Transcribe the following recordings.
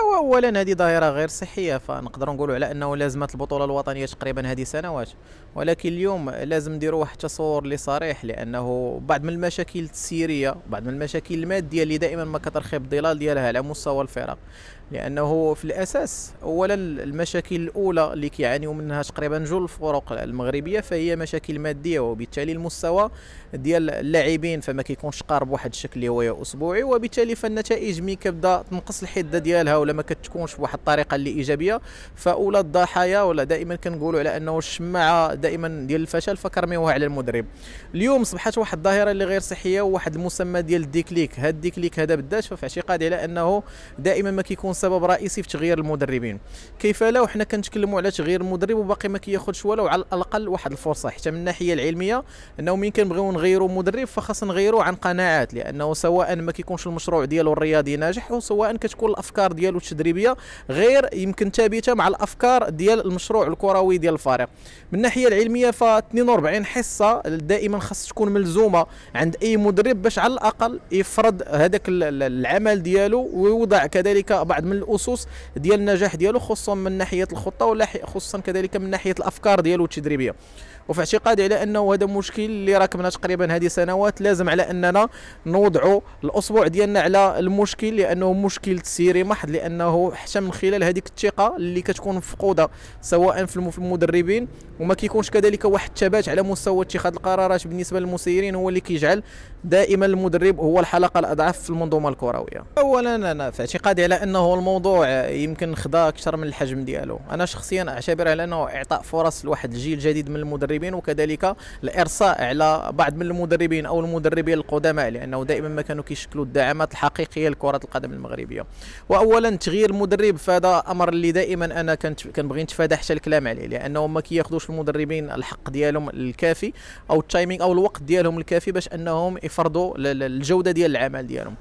هو اولا هذه ظاهره غير صحيه فنقدر نقولوا على انه لازمت البطوله الوطنيه تقريبا هذه سنوات ولكن اليوم لازم نديروا واحد التصور اللي صريح لانه بعض من المشاكل التسييريه بعض من المشاكل الماديه اللي دائما ما كترخي الظلال ديالها على مستوى الفرق لانه في الاساس اولا المشاكل الاولى اللي كيعانيو منها تقريبا جل الفرق المغربيه فهي مشاكل ماديه وبالتالي المستوى ديال اللاعبين فما كيكونش قارب واحد الشكل اللي هو اسبوعي وبالتالي فالنتائج مي كتبدا تنقص الحده ديالها ولا ما كتكونش بواحد الطريقه اللي ايجابيه فاولى الضحايا ولا دائما كنقولوا على انه الشماعه دائما ديال الفشل فكرميوها على المدرب اليوم اصبحت واحد الظاهره اللي غير صحيه وواحد المسمى ديال الديكليك هاد الديكليك هذا بالذات ففي اعتقادي على انه دائما ما كيكون سبب رئيسي في تغيير المدربين كيف لا وحنا كنتكلموا على تغيير المدرب وباقي ما كياخذش ولو على الاقل واحد الفرصه حتى من الناحيه العلميه انه مين كنبغيو نغيروا مدرب فخاص نغيروا عن قناعات لانه سواء ما كيكونش المشروع ديالو الرياضي ناجح وسواء كتكون الافكار ديالو التدريبيه غير يمكن ثابته مع الافكار ديال المشروع الكروي ديال الفريق من الناحيه العلميه ف 42 حصه دائما خاص تكون ملزومه عند اي مدرب باش على الاقل يفرض هذاك العمل ديالو ويوضع كذلك بعض من الاسس ديال النجاح ديالو خصوصا من ناحيه الخطه ولا خصوصا كذلك من ناحيه الافكار ديالو التدريبيه وفي اعتقادي على انه هذا مشكل اللي راكبنا تقريبا هذه سنوات لازم على اننا نوضعوا الاصبع ديالنا على المشكل لانه مشكل تسييري محض لانه حتى من خلال هذيك الثقه اللي كتكون مفقوده سواء في المدربين وما كيكونش كذلك واحد الثبات على مستوى اتخاذ القرارات بالنسبه للمسيرين هو اللي كيجعل دائما المدرب هو الحلقه الاضعف في المنظومه الكرويه اولا انا في اعتقادي على انه الموضوع يمكن خدا اكثر من الحجم ديالو انا شخصيا اعتبر على انه اعطاء فرص لواحد الجيل جديد من المدرب المدربين وكذلك الارصاء على بعض من المدربين او المدربين القدماء لانه دائما ما كانوا كيشكلوا الدعامات الحقيقيه لكره القدم المغربيه واولا تغيير المدرب فهذا امر اللي دائما انا كنت كنبغي نتفادى حتى الكلام عليه لانهم ما كياخذوش المدربين الحق ديالهم الكافي او التايمينغ او الوقت ديالهم الكافي باش انهم يفرضوا الجوده ديال العمل ديالهم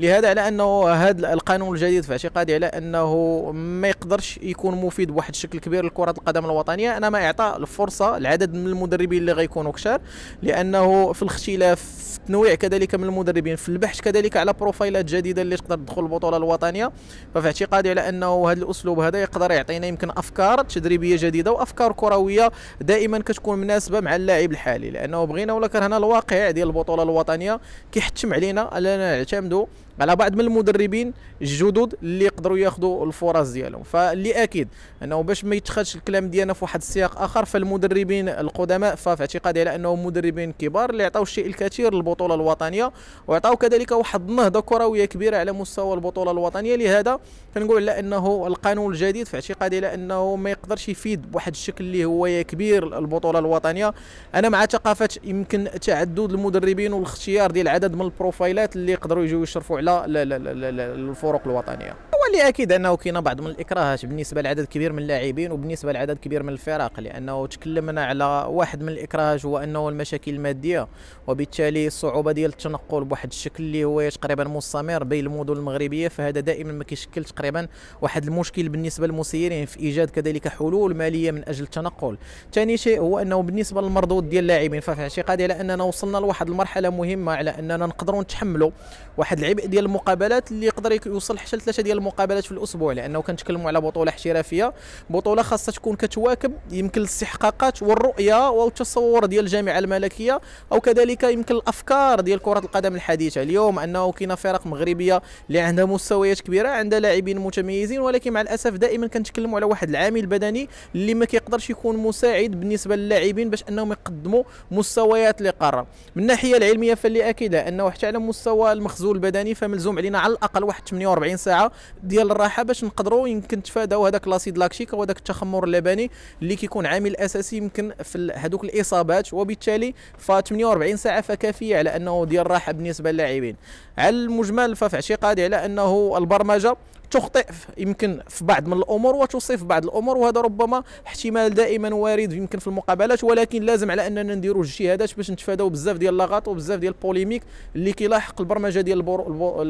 لهذا على انه هذا القانون الجديد في اعتقادي على انه ما يقدرش يكون مفيد بواحد الشكل كبير لكره القدم الوطنيه انا ما اعطى الفرصه لعدد من المدربين اللي غيكونوا كشار لانه في الاختلاف في التنويع كذلك من المدربين في البحث كذلك على بروفايلات جديده اللي تقدر تدخل البطوله الوطنيه ففي اعتقادي على انه هذا الاسلوب هذا يقدر يعطينا يمكن افكار تدريبيه جديده وافكار كرويه دائما كتكون مناسبه مع اللاعب الحالي لانه بغينا ولا كرهنا الواقع ديال البطوله الوطنيه كيحتم علينا اننا نعتمدوا على بعض من المدربين الجدد اللي يقدروا ياخذوا الفرص ديالهم فاللي اكيد انه باش ما يتخذش الكلام ديالنا في واحد السياق اخر فالمدربين القدماء ففي اعتقادي على انهم مدربين كبار اللي عطاو الشيء الكثير للبطوله الوطنيه وعطاو كذلك واحد النهضه كرويه كبيره على مستوى البطوله الوطنيه لهذا كنقول على انه القانون الجديد في اعتقادي على انه ما يقدرش يفيد بواحد الشكل اللي هو كبير البطوله الوطنيه انا مع ثقافه يمكن تعدد المدربين والاختيار ديال عدد من البروفايلات اللي يقدروا يجيو يشرفوا على الفرق الوطنيه واللي اكيد انه كاين بعض من الاكراهات بالنسبه لعدد كبير من اللاعبين وبالنسبه لعدد كبير من الفرق لانه تكلمنا على واحد من الاكراهات هو انه المشاكل الماديه وبالتالي الصعوبه ديال التنقل بواحد الشكل اللي هو تقريبا مستمر بين المدن المغربيه فهذا دائما ما كيشكل تقريبا واحد المشكل بالنسبه للمسيرين في ايجاد كذلك حلول ماليه من اجل التنقل ثاني شيء هو انه بالنسبه للمردود ديال اللاعبين ففي اعتقادي على اننا وصلنا لواحد المرحله مهمه على اننا نقدروا نتحملوا واحد العبء ديال المقابلات اللي يقدر يوصل حتى لثلاثه ديال المقابلات مقابلات في الاسبوع لانه كنتكلموا على بطوله احترافيه بطوله خاصه تكون كتواكب يمكن الاستحقاقات والرؤيه والتصور ديال الجامعه الملكيه او كذلك يمكن الافكار ديال كره القدم الحديثه اليوم انه كاينه فرق مغربيه اللي عندها مستويات كبيره عندها لاعبين متميزين ولكن مع الاسف دائما كنتكلموا على واحد العامل البدني اللي ما كيقدرش يكون مساعد بالنسبه للاعبين باش انهم يقدموا مستويات اللي قاره من الناحيه العلميه فاللي اكيده انه حتى على مستوى المخزون البدني فملزوم علينا على الاقل واحد 48 ساعه ديال الراحه باش نقدروا يمكن نتفاداو هذاك لاسيد لاكتيك وهذاك التخمر اللبني اللي كيكون عامل اساسي يمكن في هذوك الاصابات وبالتالي ف 48 ساعه فكافيه على انه ديال الراحه بالنسبه للاعبين على المجمل ففي اعتقادي على انه البرمجه تخطئ يمكن في بعض من الامور وتصيف بعض الامور وهذا ربما احتمال دائما وارد يمكن في المقابلات ولكن لازم على اننا نديروا الاجتهادات باش نتفاداو بزاف ديال اللغط وبزاف ديال البوليميك اللي كيلاحق البرمجه ديال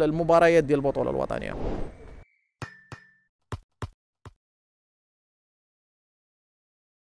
المباريات ديال البطوله الوطنيه